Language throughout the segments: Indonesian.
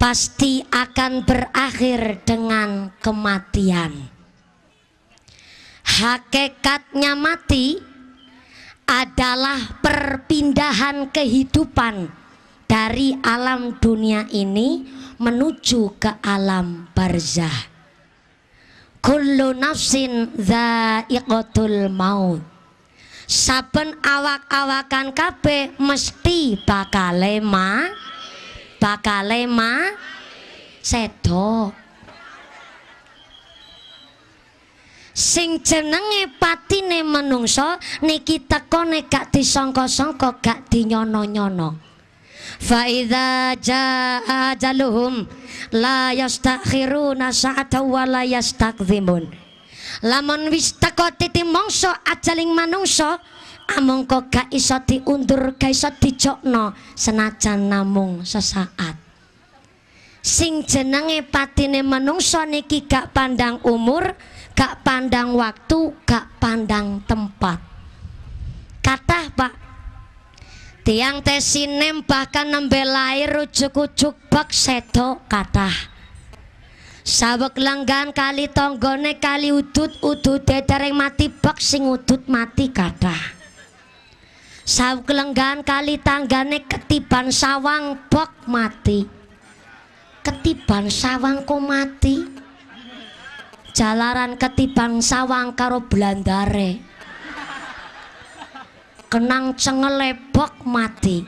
pasti akan berakhir dengan kematian. Hakikatnya mati adalah perpindahan kehidupan dari alam dunia ini menuju ke alam barzah. Kullu nafsin dha'iqatul maut saben awak-awakan kabeh mesti bakal mati bakale ma sedo sing jenenge patine menungso niki teko nek gak disangka-sangka gak dinyono-nyono fa idza jaa ajaluhum la yastakhiruna sa'ata wa la yastakdzimun lamun wis teko titi mangsa ajaling manungsa amangka gak iso diundur gak iso dicokno senajan namung sesaat sing jenenge patine menungso niki gak pandang umur gak pandang waktu gak pandang tempat kata pak tiang tesinem bahkan nembe lahir ujuk-ujuk bak sedo kata sabek lenggan kali tonggone kali udut udut dereng mati bak sing udut mati kata Saw kelenggan kali tanggane ketiban sawang bok mati. Ketiban sawang ku mati. Jalaran ketiban sawang karo blandare. Kenang cengele bok mati.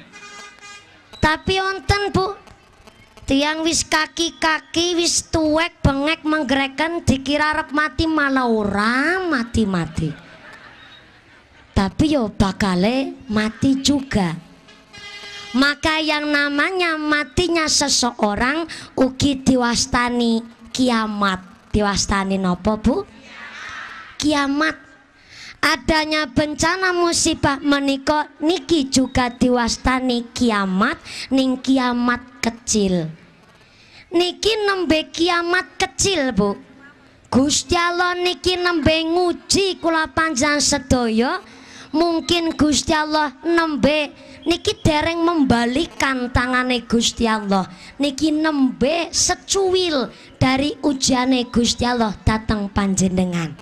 Tapi onten Bu, tiang wis kaki-kaki wis tuwek bengek menggereken dikira arep mati malah ora mati-mati tapi yo bakale mati juga maka yang namanya matinya seseorang ugi diwastani kiamat diwastani nopo bu kiamat adanya bencana musibah meniko niki juga diwastani kiamat ning kiamat kecil niki nembe kiamat kecil bu Gusti Allah niki nembe nguji kula panjang sedoyo mungkin Gusti Allah nembe niki dereng membalikan tangane Gusti Allah niki nembe secuil dari ujane Gusti Allah datang panjenengan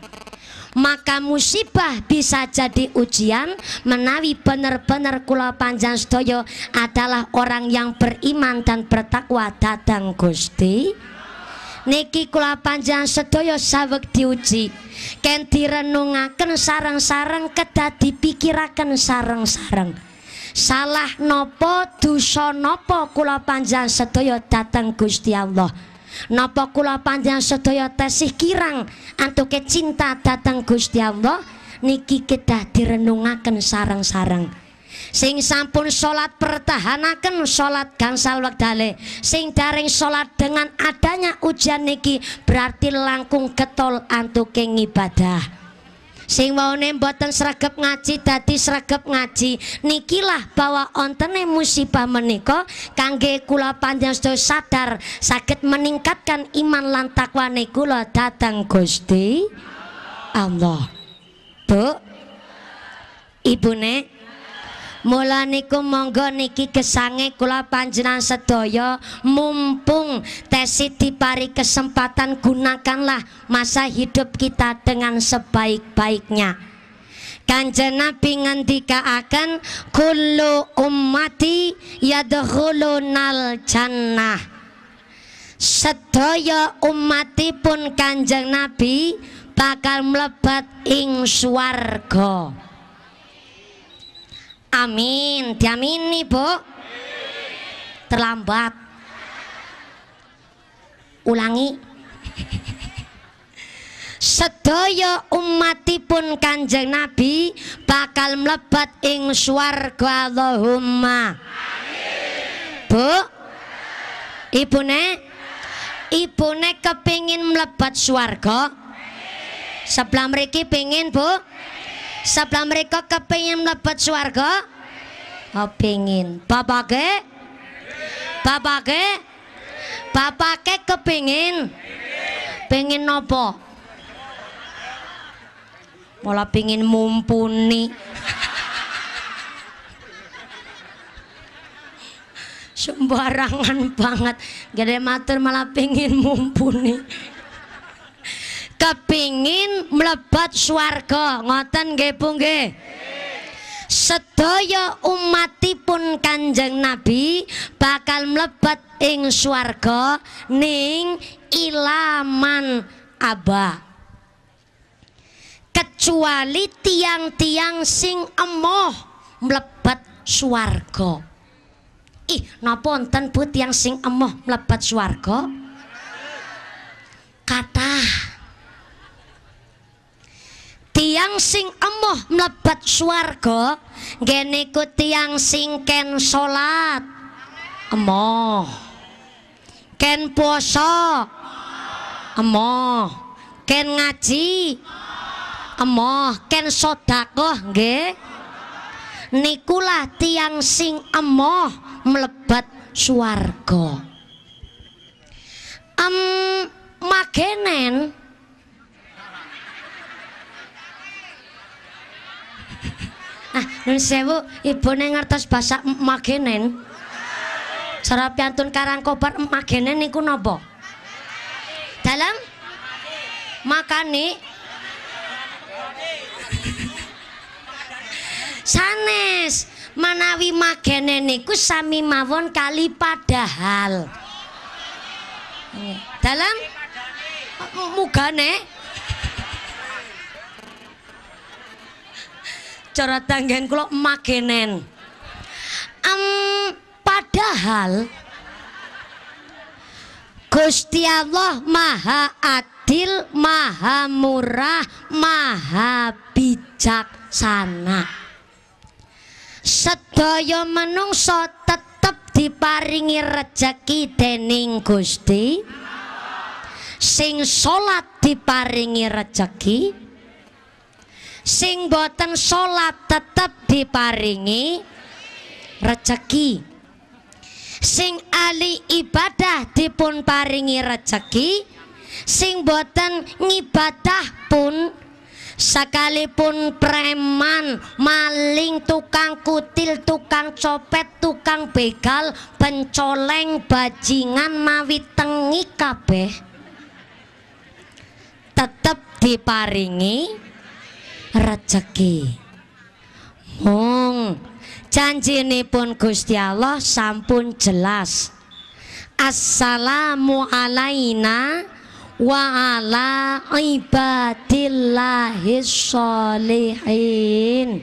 maka musibah bisa jadi ujian menawi bener-bener kula panjang sedaya adalah orang yang beriman dan bertakwa datang Gusti niki kula panjang sedaya sawek diuji ken direnungaken sareng-sareng kedah dipikiraken sareng-sareng salah nopo dosa nopo kula panjang sedaya dhateng Gusti Allah nopo kula panjang sedaya tesih kirang antuke cinta datang Gusti Allah niki kedah direnungaken sareng-sareng sing sampun sholat pertahanakan sholat gangsal wektale sing daring sholat dengan adanya ujian niki berarti langkung ketol antuking ibadah sing mau mboten seragap ngaji dadi seragap ngaji nikilah bahwa ontene musibah meniko kangge kula panjang sadar sakit meningkatkan iman lantakwa takwane datang Gusti Allah Bu Ibune Mula niku monggo niki gesange kula panjenengan sedaya mumpung tesi dipari kesempatan gunakanlah masa hidup kita dengan sebaik-baiknya. Kanjeng Nabi ngendikaaken kullu ummati yadkhulunal jannah. Sedaya umatipun Kanjeng Nabi bakal mlebet ing swarga. Amin, diamini bu Terlambat Ulangi Sedaya umatipun kanjeng Nabi Bakal melebat ing swarga Allahumma Amin. Bu Ibune Ibune kepingin melebat swarga Sebelah mereka pengin, bu Amin. Sebelah mereka kepingin kepingin swarga? Oh, pingin. ke bapak ke kepingin? Pingin nopo? Mula pingin mumpuni. Sembarangan banget. Gede matur malah pingin mumpuni kepingin melebat swarga ngoten nggih Bu nggih sedaya umatipun Kanjeng Nabi bakal melebat ing swarga ning ilaman abah. kecuali tiang-tiang sing emoh melebat swarga ih napa wonten Bu tiang sing emoh melebat swarga tiang sing amoh mlebet swarga gene ku tiang sing ken salat amoh ken puasa amoh ken ngaji amoh ken sedekah nggih nikulah tiang sing amoh mlebet swarga em magenen Nun sewu ibune ngertos bahasa magenen. Cara piantun Karangkobar magenen niku napa? Dalam makani sanes manawi magenen niku sami mawon kali padahal. Dalam mugane cara tanggen kulo makenen. Um, padahal Gusti Allah Maha Adil, Maha Murah, Maha Bijaksana. Sedaya menungso tetep diparingi rejeki dening Gusti. Sing salat diparingi rejeki sing boten sholat tetap diparingi rezeki, sing ali ibadah dipun paringi rezeki, sing boten ngibadah pun sekalipun preman maling tukang kutil tukang copet tukang begal pencoleng bajingan mawi tengi kabeh tetep diparingi Rezeki, janji ini pun Gusti Allah sampun jelas Assalamu alaina wa ala ibadillahi sholihin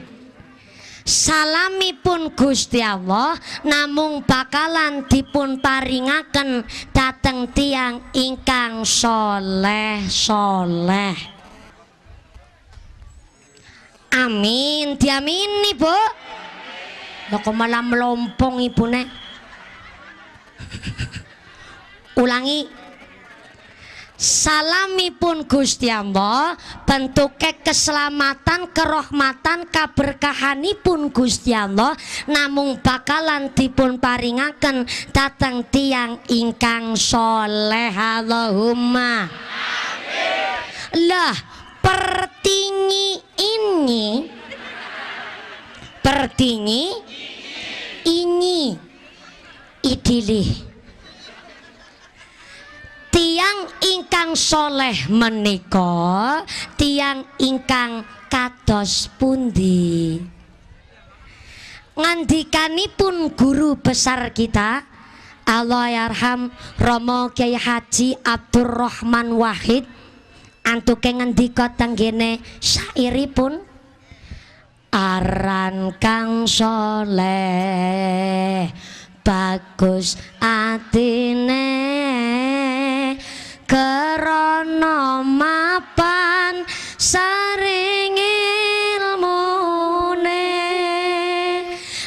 salamipun Gusti Allah namung bakalan dipun paringaken dateng tiang ingkang soleh soleh Amin, diamini, Bu. Lo kok malah melompong Ulangi. Salamipun Gusti Allah, bentuke keselamatan, kerohmatan, kaberkahanipun Gusti Allah Namun bakalan dipun paringaken datang tiang ingkang soleh Allahumma. Amin. Lah pert ini, Pertinyi ini, Idilih tiang ingkang soleh meniko tiang ingkang kados pundi ngandikanipun guru besar kita Allah yarham Romo Kiai Haji Abdurrahman Wahid antuke ngendika tenggene syairipun aran kang soleh bagus atine kerana mapan sering ilmu ne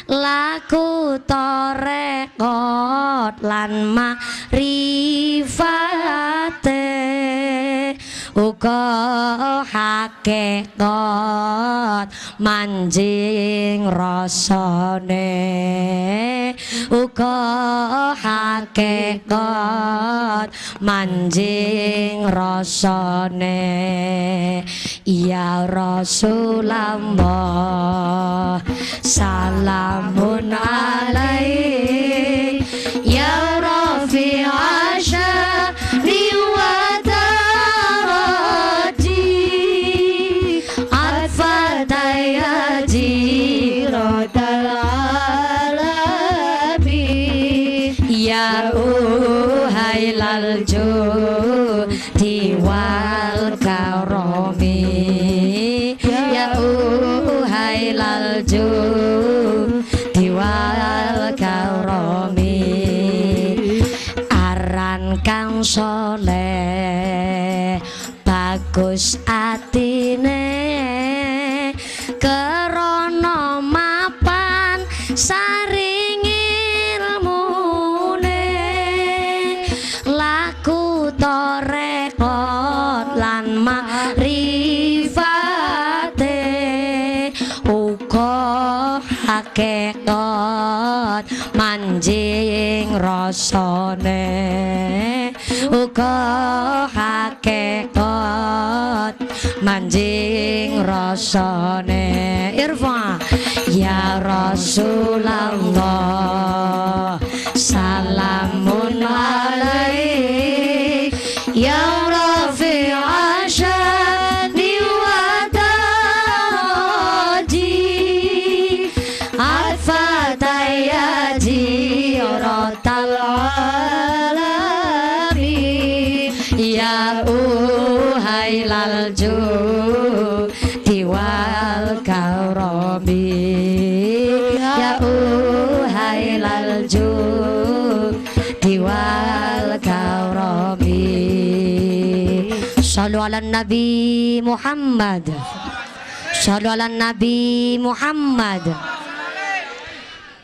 laku torekot lan marifat uga hakikat manjing rasane uga hakikat manjing rasane ya rasulullah salamun alaihi rasane uga hakekat manjing rasane irfa ya rasulullah diwal kau Robi ya uhai lalju diwal kaurobi Sallu ala Nabi Muhammad Sallu ala Nabi Muhammad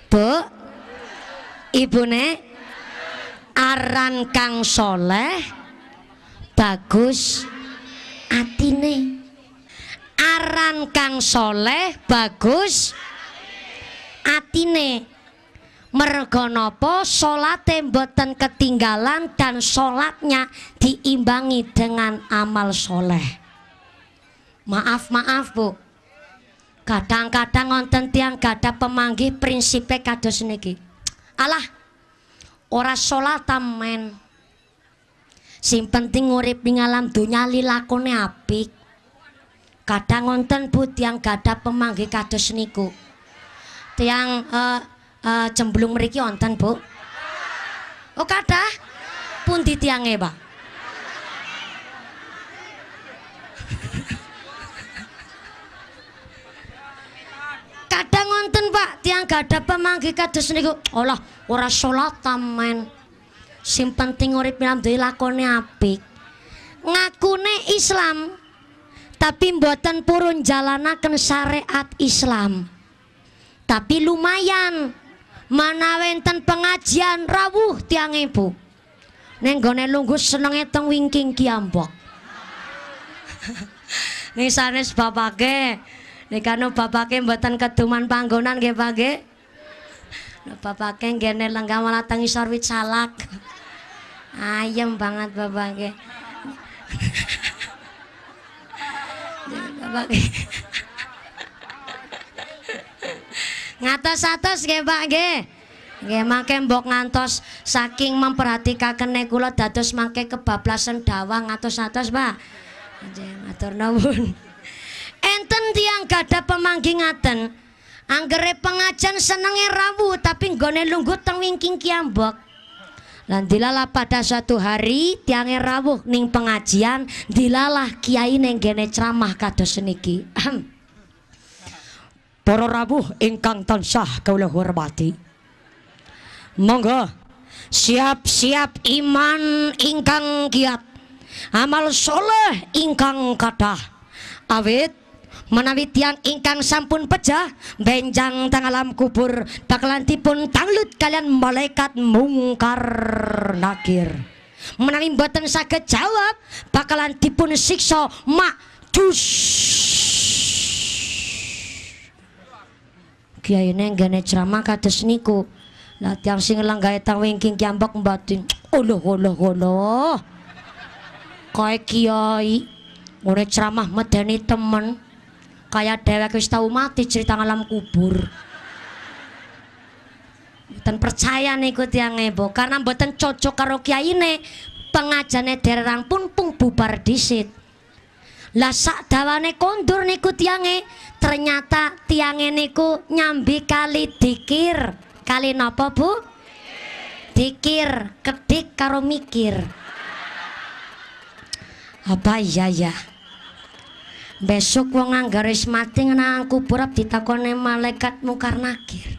Bu Ibune Aran kang soleh Bagus Atine aran kang soleh bagus atine Mergonopo sholat salate ketinggalan dan sholatnya diimbangi dengan amal soleh maaf maaf bu kadang-kadang ngonten -kadang tiang gada pemanggih prinsipe kados niki alah ora sholat men sing penting ngurip ning alam dunya lilakone apik kadang ngonten bu tiang gada pemanggil kados niku tiang uh, eh, uh, eh, cemblung meriki wonten bu oh kata pun di tiangnya pak kadang ngonten pak tiang gada pemanggil kados niku olah ora sholat tamen sing penting urip alhamdulillah lakone apik ngakune Islam tapi buatan purun jalanaken syariat Islam tapi lumayan mana wenten pengajian rawuh tiang ibu neng gone senenge teng wingking kiambok Nih sanes kanu bapak bapake buatan ketuman panggonan nggih Pak Bapak bapake lenggah malah tangi sorwit salak ayam banget bapake pakai ngatos-atos nggih Pak nggih nggih mangke mbok ngantos saking memperhatikan kula dados mangke kebablasan dawang ngatos-atos Pak nggih matur nuwun enten tiang gada pemanggi ngaten anggere pengajian senenge rawu tapi nggone lungguh teng wingking kiambok Lan dilalah pada suatu hari tiange rawuh ning pengajian dilalah kiai neng gene ceramah kados niki. Para rawuh ingkang tansah kula hormati. Monggo siap-siap iman ingkang kiat Amal soleh ingkang kathah. Awit menawi tiang ingkang sampun pecah benjang tangalam kubur pun tanglut kalian malaikat mungkar nakir menawi mboten saged jawab bakalan dipun siksa mak dus kiai gane ceramah kados niku lah tiang sing gaya tang wingking kiambak mbatin oloh oloh oloh koe kiai ngene ceramah medeni temen kaya dewek wis tau mati cerita alam kubur. Mboten percaya niku tiange, Bu, karena mboten cocok karo kiyaine. Pengajane derang pun pung bubar disit. Lah sak dawane kondur niku tiange, ternyata tiange niku nyambi kali dikir. Kali napa, Bu? Dikir, kedik karo mikir. Apa iya ya? Besok wong anggaris mati nang kubur ditakone malaikat mungkar nakir.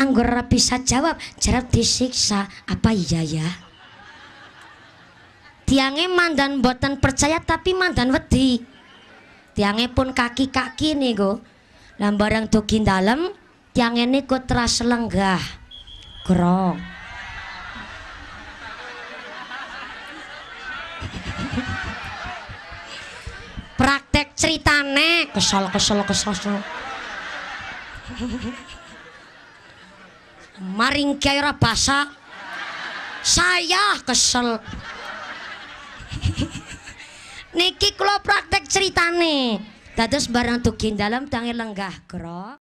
Anggur bisa jawab, jarap disiksa. Apa iya ya? Tiange mandan boten percaya tapi mandan wedi. Tiange pun kaki-kaki nih go. Lambarang tukin dalam tiange niku teras lenggah. Gerong. ceritane kesel kesel kesel, kesel. maring kiai ora basa saya kesel niki kula praktek ceritane dados barang tukin dalam dange lenggah grok